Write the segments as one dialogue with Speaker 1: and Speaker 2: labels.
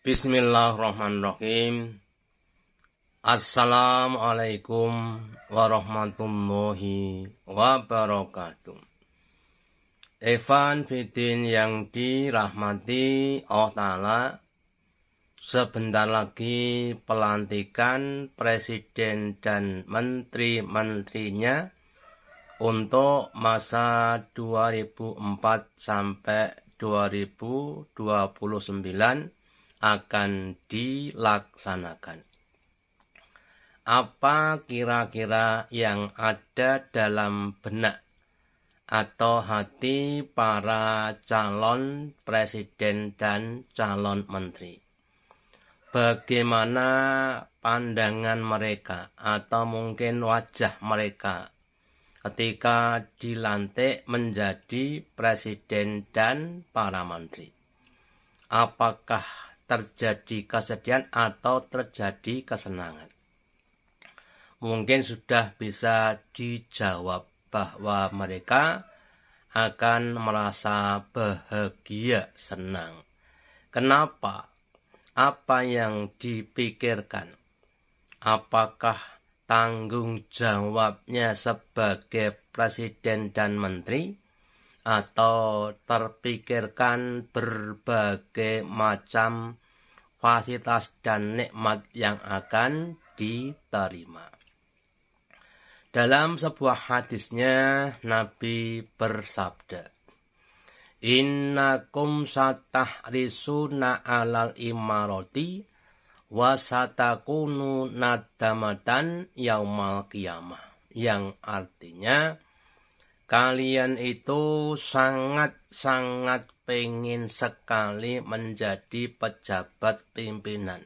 Speaker 1: Bismillahirrahmanirrahim. Assalamualaikum warahmatullahi wabarakatuh. Evan Fidin yang dirahmati Allah Ta'ala Sebentar lagi pelantikan Presiden dan Menteri-Menterinya untuk masa 2004 sampai 2029 akan dilaksanakan. Apa kira-kira yang ada dalam benak atau hati para calon presiden dan calon menteri? Bagaimana pandangan mereka atau mungkin wajah mereka ketika dilantik menjadi presiden dan para menteri? Apakah terjadi kesedihan atau terjadi kesenangan. Mungkin sudah bisa dijawab bahwa mereka akan merasa bahagia, senang. Kenapa? Apa yang dipikirkan? Apakah tanggung jawabnya sebagai presiden dan menteri? atau terpikirkan berbagai macam fasilitas dan nikmat yang akan diterima. Dalam sebuah hadisnya Nabi bersabda, Innakum risuna alal imaroti wasatakunu nadamatan yaumal kiamah. Yang artinya, Kalian itu sangat-sangat pengen sekali menjadi pejabat pimpinan.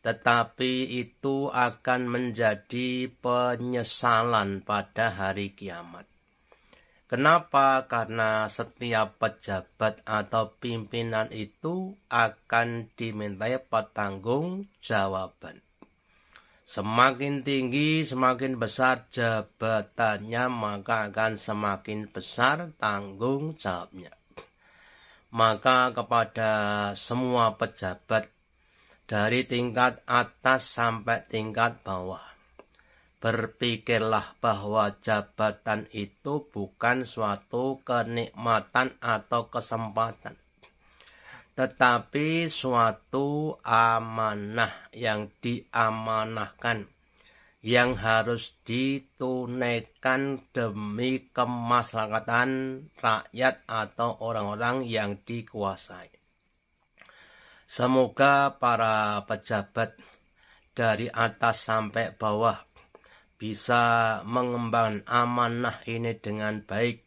Speaker 1: Tetapi itu akan menjadi penyesalan pada hari kiamat. Kenapa? Karena setiap pejabat atau pimpinan itu akan dimintai pertanggung jawaban. Semakin tinggi, semakin besar jabatannya, maka akan semakin besar tanggung jawabnya. Maka kepada semua pejabat dari tingkat atas sampai tingkat bawah, berpikirlah bahwa jabatan itu bukan suatu kenikmatan atau kesempatan tetapi suatu amanah yang diamanahkan yang harus ditunaikan demi kemaslahatan rakyat atau orang-orang yang dikuasai. Semoga para pejabat dari atas sampai bawah bisa mengembangkan amanah ini dengan baik,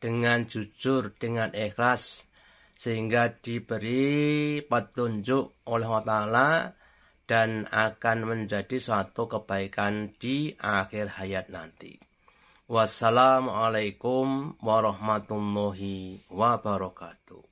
Speaker 1: dengan jujur, dengan ikhlas, sehingga diberi petunjuk oleh Allah Ta'ala dan akan menjadi suatu kebaikan di akhir hayat nanti. Wassalamualaikum warahmatullahi wabarakatuh.